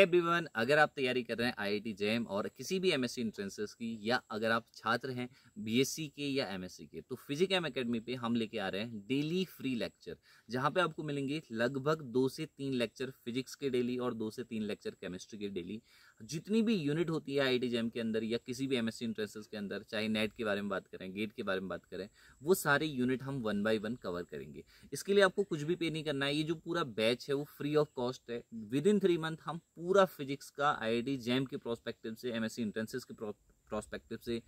everyone अगर आप तैयारी कर रहे हैं आईआईटी जेएम और किसी भी एमएससी एंट्रेंसेस की या अगर आप छात्र हैं बीएससी के या एमएससी के तो फिजिक एम एकेडमी पे हम लेके आ रहे हैं डेली फ्री लेक्चर जहां पे आपको मिलेंगे लगभग दो से तीन लेक्चर फिजिक्स के डेली और दो से तीन लेक्चर केमिस्ट्री के डेली जितनी भी यूनिट होती है आई आई के अंदर या किसी भी एम एस के अंदर चाहे नेट के बारे में बात करें गेट के बारे में बात करें वो सारे यूनिट हम वन बाई वन कवर करेंगे इसके लिए आपको कुछ भी पे नहीं करना है ये जो पूरा बैच है वो फ्री ऑफ कॉस्ट है विद इन थ्री मंथ हम पूरा पूरा फिजिक्स का आईआईटी जैम के प्रोस्पेक्टिव से एमएससी इंट्रेंसिस के प्रोस्पेक्टिव से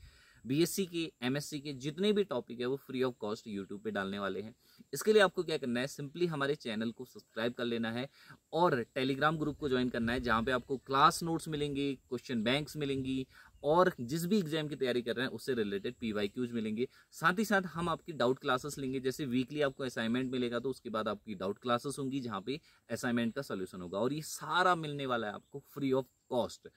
बीएससी के एमएससी के जितने भी टॉपिक है वो फ्री ऑफ कॉस्ट यूट्यूब पे डालने वाले हैं इसके लिए आपको क्या करना है सिंपली हमारे चैनल को सब्सक्राइब कर लेना है और टेलीग्राम ग्रुप को ज्वाइन करना है जहाँ पे आपको क्लास नोट्स मिलेंगे क्वेश्चन बैंक्स मिलेंगी और जिस भी एग्जाम की तैयारी कर रहे हैं उससे रिलेटेड पी क्यूज मिलेंगे साथ ही साथ हम आपकी डाउट क्लासेस लेंगे जैसे वीकली आपको असाइनमेंट मिलेगा तो उसके बाद आपकी डाउट क्लासेस होंगी जहाँ पे असाइनमेंट का सोल्यूशन होगा और ये सारा मिलने वाला है आपको फ्री ऑफ कॉस्ट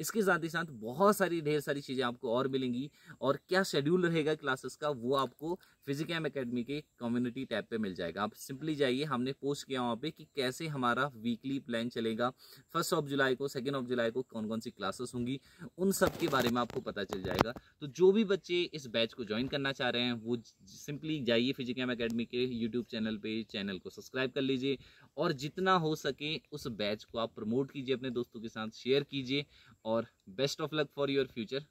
इसके साथ ही साथ बहुत सारी ढेर सारी चीज़ें आपको और मिलेंगी और क्या शेड्यूल रहेगा क्लासेस का वो आपको फिजिकैम अकेडमी के कम्युनिटी टैब पे मिल जाएगा आप सिंपली जाइए हमने पोस्ट किया वहाँ पे कि कैसे हमारा वीकली प्लान चलेगा फर्स्ट ऑफ जुलाई को सेकेंड ऑफ जुलाई को कौन कौन सी क्लासेस होंगी उन सब के बारे में आपको पता चल जाएगा तो जो भी बच्चे इस बैच को ज्वाइन करना चाह रहे हैं वो सिंपली जाइए फिजिकैम अकेडमी के यूट्यूब चैनल पर चैनल को सब्सक्राइब कर लीजिए और जितना हो सके उस बैच को आप प्रमोट कीजिए अपने दोस्तों के साथ शेयर कीजिए और best of luck for your future